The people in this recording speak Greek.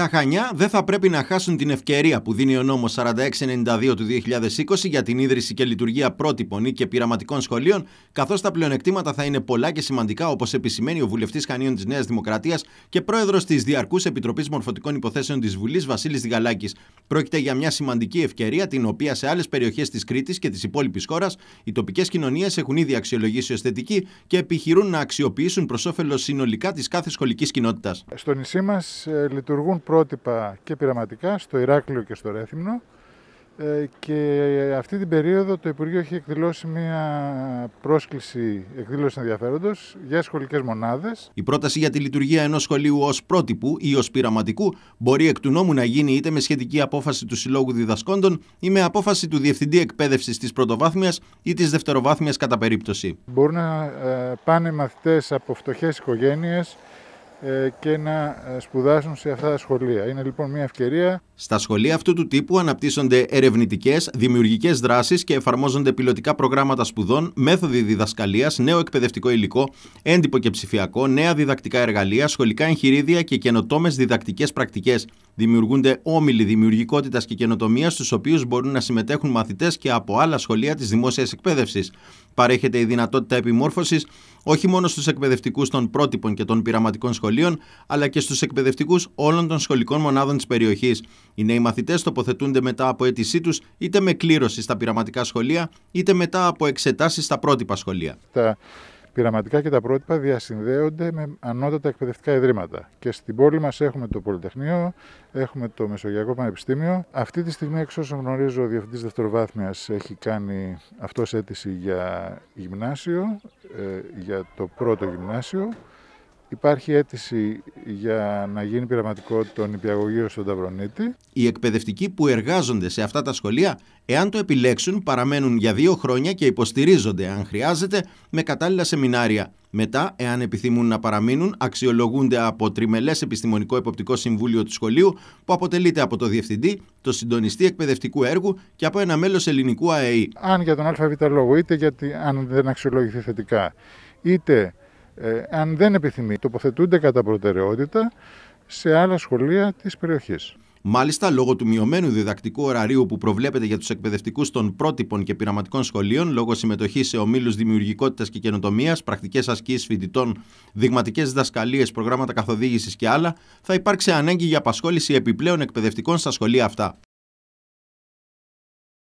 τα Χανιά δεν θα πρέπει να χάσουν την ευκαιρία που δίνει ο νόμος 4692 του 2020 για την ίδρυση και λειτουργία πρότυπων ή και πειραματικών σχολείων, καθώς τα πλεονεκτήματα θα είναι πολλά και σημαντικά, όπως επισημαίνει ο βουλευτής Χανίων της Νέας Δημοκρατίας και πρόεδρος της Διαρκούς Επιτροπής Μορφωτικών Υποθέσεων της Βουλής Βασίλης Διγαλάκης. Πρόκειται για μια σημαντική ευκαιρία, την οποία σε άλλες περιοχές της Κρήτης και της υπόλοιπης χώρας, οι τοπικές κοινωνίες έχουν ήδη αξιολογήσει ως και επιχειρούν να αξιοποιήσουν προς όφελος συνολικά της κάθε σχολικής κοινότητας. Στο νησί μας ε, λειτουργούν πρότυπα και πειραματικά στο Ηράκλειο και στο Ρέθυμνο ε, και αυτή την περίοδο το Υπουργείο έχει εκδηλώσει μια πρόσκληση εκδήλωση ενδιαφέροντος για σχολικές μονάδες. Η πρόταση για τη λειτουργία ενός σχολείου ως πρότυπου ή ως πειραματικού μπορεί εκ του νόμου να γίνει είτε με σχετική απόφαση του Συλλόγου Διδασκόντων ή με απόφαση του Διευθυντή Εκπαίδευσης της Πρωτοβάθμιας ή της Δευτεροβάθμιας κατά περίπτωση. Μπορούν να ε, πάνε μαθητές από φτωχές οικογένειες ε, και να ε, σπουδάσουν σε αυτά τα σχολεία. Είναι λοιπόν μια ευκαιρία. Στα σχολεία αυτού του τύπου αναπτύσσονται ερευνητικές, δημιουργικές δράσεις και εφαρμόζονται πιλωτικά προγράμματα σπουδών, μέθοδοι διδασκαλίας, νέο εκπαιδευτικό υλικό, έντυπο και ψηφιακό, νέα διδακτικά εργαλεία, σχολικά εγχειρίδια και καινοτόμες διδακτικές πρακτικές. Δημιουργούνται όμιλοι δημιουργικότητας και καινοτομίας, στους οποίους μπορούν να συμμετέχουν μαθητές και από άλλα σχολεία της δημόσιας εκπαίδευσης παρέχεται η δυνατότητα επιμόρφωσης όχι μόνο στους εκπαιδευτικούς των πρότυπων και των πειραματικών σχολείων, αλλά και στους εκπαιδευτικούς όλων των σχολικών μονάδων της περιοχής. Οι νέοι μαθητές τοποθετούνται μετά από αίτησή τους είτε με κλήρωση στα πειραματικά σχολεία, είτε μετά από εξετάσεις στα πρότυπα σχολεία. Πειραματικά και τα πρότυπα διασυνδέονται με ανώτατα εκπαιδευτικά ιδρύματα. Και στην πόλη μας έχουμε το Πολυτεχνείο, έχουμε το Μεσογειακό Πανεπιστήμιο. Αυτή τη στιγμή, εξ όσων γνωρίζω, ο Διευθυντής Δευτεροβάθμιας έχει κάνει αυτός αίτηση για γυμνάσιο, ε, για το πρώτο γυμνάσιο. Υπάρχει αίτηση για να γίνει πειραματικό το νηπιαγωγείο στον Ταυρονίτη. Οι εκπαιδευτικοί που εργάζονται σε αυτά τα σχολεία, εάν το επιλέξουν, παραμένουν για δύο χρόνια και υποστηρίζονται, αν χρειάζεται, με κατάλληλα σεμινάρια. Μετά, εάν επιθυμούν να παραμείνουν, αξιολογούνται από τριμελές επιστημονικό εποπτικό συμβούλιο του σχολείου, που αποτελείται από το διευθυντή, το συντονιστή εκπαιδευτικού έργου και από ένα μέλος ελληνικού ΑΕΗ. Αν για τον ΑΒ λόγο, είτε γιατί αν δεν αξιολογηθεί θετικά, είτε ε, αν δεν επιθυμεί. Τοποθετούνται κατά προτεραιότητα σε άλλα σχολεία της περιοχής. Μάλιστα, λόγω του μειωμένου διδακτικού ωραρίου που προβλέπεται για τους εκπαιδευτικούς των πρότυπων και πειραματικών σχολείων, λόγω συμμετοχής σε ομίλους δημιουργικότητας και καινοτομίας, πρακτικές ασκήσεις φοιτητών, δειγματικές διδασκαλίες, προγράμματα καθοδήγησης και άλλα, θα υπάρξει ανάγκη για απασχόληση επιπλέον εκπαιδευτικών στα σχολεία αυτά.